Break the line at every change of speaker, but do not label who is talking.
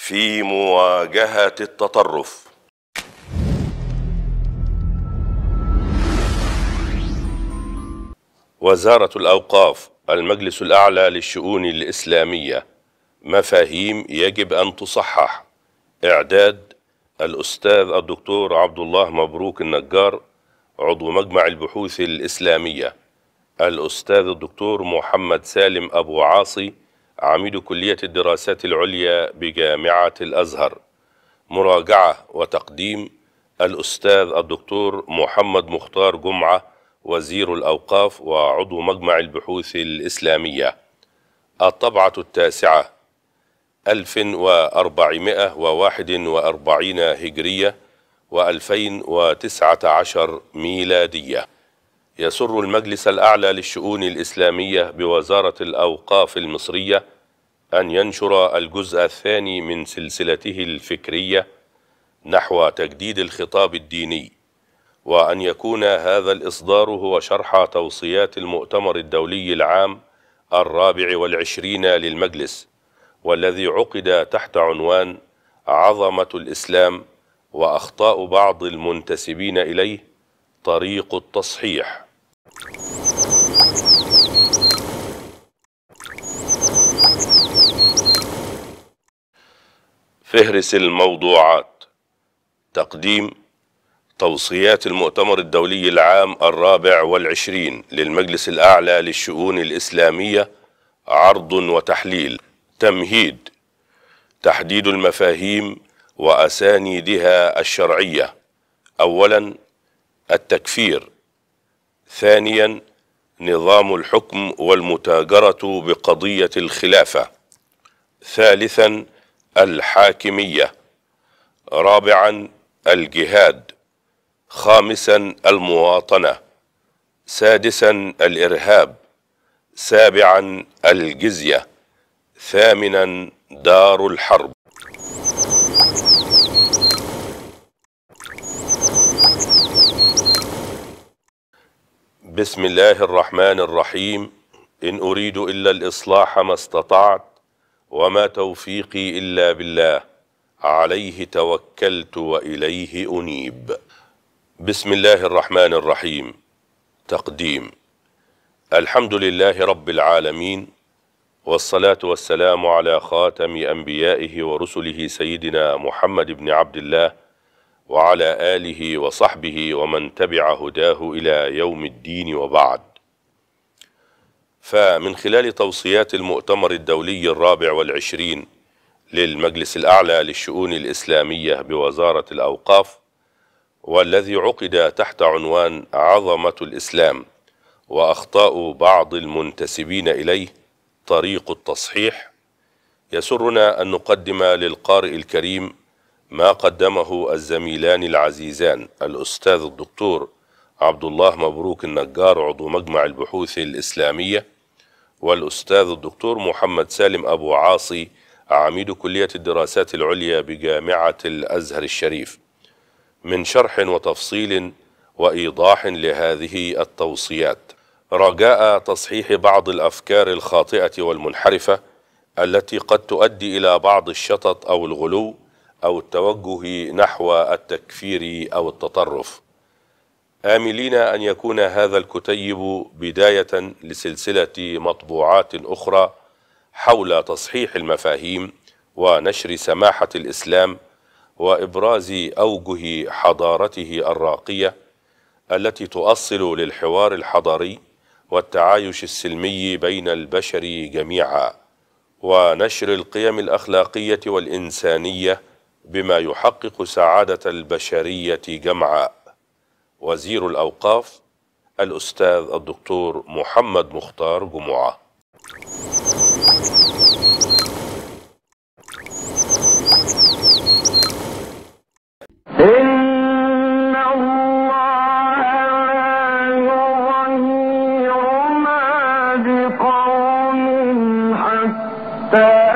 في مواجهة التطرف وزارة الأوقاف المجلس الأعلى للشؤون الإسلامية مفاهيم يجب أن تصحح إعداد الأستاذ الدكتور عبد الله مبروك النجار عضو مجمع البحوث الإسلامية الأستاذ الدكتور محمد سالم أبو عاصي عميد كلية الدراسات العليا بجامعة الأزهر مراجعة وتقديم الأستاذ الدكتور محمد مختار جمعة وزير الأوقاف وعضو مجمع البحوث الإسلامية الطبعة التاسعة 1441 هجرية و2019 ميلادية يسر المجلس الأعلى للشؤون الإسلامية بوزارة الأوقاف المصرية أن ينشر الجزء الثاني من سلسلته الفكرية نحو تجديد الخطاب الديني وأن يكون هذا الإصدار هو شرح توصيات المؤتمر الدولي العام الرابع والعشرين للمجلس والذي عقد تحت عنوان عظمة الإسلام وأخطاء بعض المنتسبين إليه طريق التصحيح فهرس الموضوعات تقديم توصيات المؤتمر الدولي العام الرابع والعشرين للمجلس الأعلى للشؤون الإسلامية عرض وتحليل تمهيد تحديد المفاهيم وأسانيدها الشرعية أولا التكفير ثانيا نظام الحكم والمتاجرة بقضية الخلافة ثالثا الحاكمية رابعا الجهاد خامسا المواطنة سادسا الإرهاب سابعا الجزية ثامنا دار الحرب بسم الله الرحمن الرحيم إن أريد إلا الإصلاح ما استطعت وما توفيقي إلا بالله عليه توكلت وإليه أنيب بسم الله الرحمن الرحيم تقديم الحمد لله رب العالمين والصلاة والسلام على خاتم أنبيائه ورسله سيدنا محمد بن عبد الله وعلى آله وصحبه ومن تبع هداه إلى يوم الدين وبعد فمن خلال توصيات المؤتمر الدولي الرابع والعشرين للمجلس الأعلى للشؤون الإسلامية بوزارة الأوقاف والذي عقد تحت عنوان عظمة الإسلام وأخطاء بعض المنتسبين إليه طريق التصحيح يسرنا أن نقدم للقارئ الكريم ما قدمه الزميلان العزيزان الأستاذ الدكتور عبد الله مبروك النجار عضو مجمع البحوث الإسلامية والأستاذ الدكتور محمد سالم أبو عاصي عميد كلية الدراسات العليا بجامعة الأزهر الشريف من شرح وتفصيل وإيضاح لهذه التوصيات رجاء تصحيح بعض الأفكار الخاطئة والمنحرفة التي قد تؤدي إلى بعض الشطط أو الغلو أو التوجه نحو التكفير أو التطرف آملين أن يكون هذا الكتيب بداية لسلسلة مطبوعات أخرى حول تصحيح المفاهيم ونشر سماحة الإسلام وإبراز أوجه حضارته الراقية التي تؤصل للحوار الحضاري والتعايش السلمي بين البشر جميعا ونشر القيم الأخلاقية والإنسانية بما يحقق سعادة البشرية جمعاء وزير الأوقاف الأستاذ الدكتور محمد مختار جمعة حتى